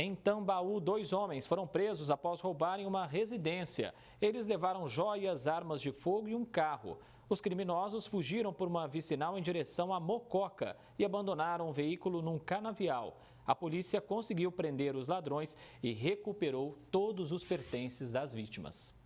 Em Tambaú, dois homens foram presos após roubarem uma residência. Eles levaram joias, armas de fogo e um carro. Os criminosos fugiram por uma vicinal em direção a Mococa e abandonaram o veículo num canavial. A polícia conseguiu prender os ladrões e recuperou todos os pertences das vítimas.